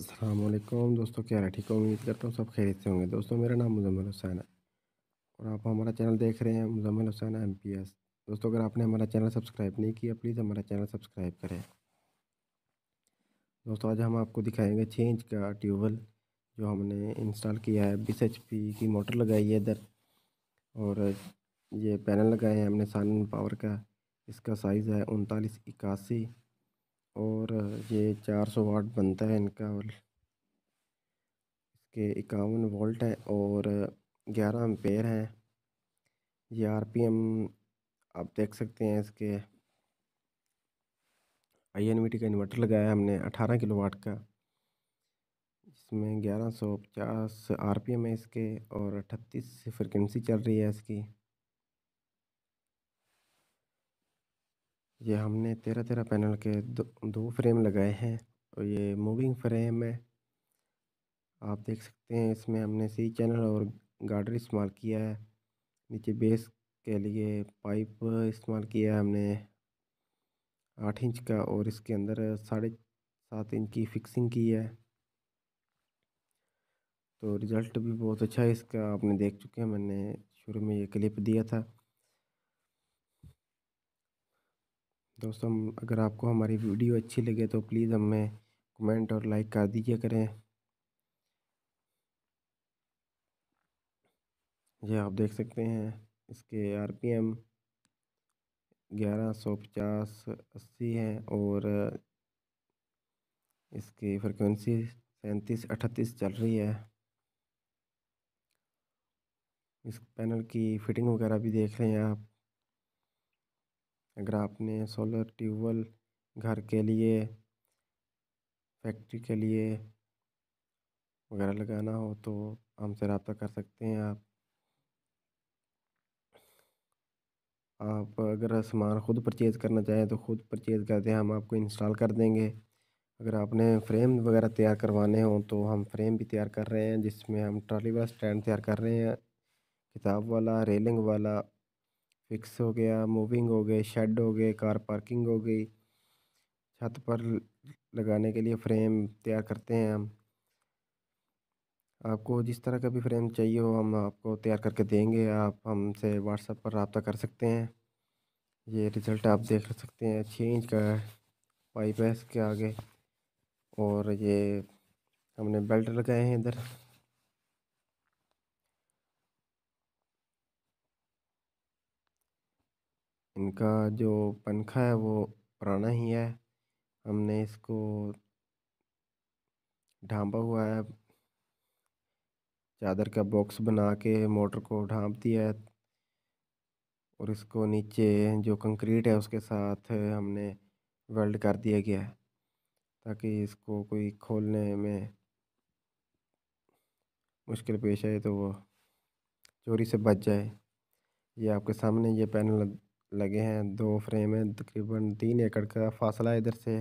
असलम दोस्तों क्या है ठीक है उम्मीद करता हूँ सब खैरियत से होंगे दोस्तों मेरा नाम मुजम्मल हुसैन है और आप हमारा चैनल देख रहे हैं Muzammil Hussain M P S दोस्तों अगर आपने हमारा चैनल सब्सक्राइब नहीं किया प्लीज़ हमारा चैनल सब्सक्राइब करें दोस्तों आज हम आपको दिखाएंगे छः इंच का ट्यूबवेल जो हमने इंस्टॉल किया है बीस एच पी की मोटर लगाई है इधर और ये पैनल लगाए हैं हमने सन पावर का इसका साइज़ है उनतालीस इक्यासी और ये चार सौ वाट बनता है इनका और इसके इक्यावन वोल्ट है और ग्यारह एम्पेयर हैं ये आरपीएम आप देख सकते हैं इसके टी का इन्वर्टर लगाया हमने अठारह किलो वाट का जिसमें ग्यारह सौ पचास आर है इसके और अट्ठतीस फ्रिक्वेंसी चल रही है इसकी ये हमने तेरह तेरह पैनल के दो, दो फ्रेम लगाए हैं और ये मूविंग फ्रेम है आप देख सकते हैं इसमें हमने सी चैनल और गार्डर इस्तेमाल किया है नीचे बेस के लिए पाइप इस्तेमाल किया है हमने आठ इंच का और इसके अंदर साढ़े सात इंच की फिक्सिंग की है तो रिज़ल्ट भी बहुत अच्छा है इसका आपने देख चुके हैं मैंने शुरू में ये क्लिप दिया था दोस्तों अगर आपको हमारी वीडियो अच्छी लगे तो प्लीज़ हमें कमेंट और लाइक कर दीजिए करें यह आप देख सकते हैं इसके आर पी एम ग्यारह सौ पचास अस्सी हैं और इसकी फ्रिक्वेंसी सैंतीस अठतीस चल रही है इस पैनल की फिटिंग वगैरह भी देख रहे हैं आप अगर आपने सोलर ट्यूबवेल घर के लिए फैक्ट्री के लिए वगैरह लगाना हो तो हमसे रबता कर सकते हैं आप आप अगर सामान ख़ुद परचेज़ करना चाहें तो ख़ुद परचेज़ कर दें हम आपको इंस्टॉल कर देंगे अगर आपने फ़्रेम वगैरह तैयार करवाने हों तो हम फ़्रेम भी तैयार कर रहे हैं जिसमें हम ट्रॉली वाला स्टैंड तैयार कर रहे हैं किताब वाला रेलिंग वाला फिक्स हो गया मूविंग हो गए शेड हो गए कार पार्किंग हो गई छत पर लगाने के लिए फ्रेम तैयार करते हैं हम आपको जिस तरह का भी फ्रेम चाहिए हो हम आपको तैयार करके देंगे आप हमसे व्हाट्सएप पर रबता कर सकते हैं ये रिज़ल्ट आप देख सकते हैं छः इंच का पाइप है इसके आगे और ये हमने बेल्ट लगाए हैं इधर इनका जो पंखा है वो पुराना ही है हमने इसको ढाँपा हुआ है चादर का बॉक्स बना के मोटर को ढाँप दिया है और इसको नीचे जो कंक्रीट है उसके साथ हमने वेल्ड कर दिया गया है ताकि इसको कोई खोलने में मुश्किल पेश आए तो वो चोरी से बच जाए ये आपके सामने ये पैनल लगे हैं दो फ्रेम हैं तकरीबन तीन एकड़ का फासला इधर से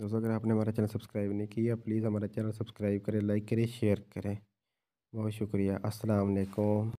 दोस्तों अगर आपने हमारा चैनल सब्सक्राइब नहीं किया प्लीज़ हमारा चैनल सब्सक्राइब करें लाइक करें शेयर करें बहुत शुक्रिया अस्सलाम वालेकुम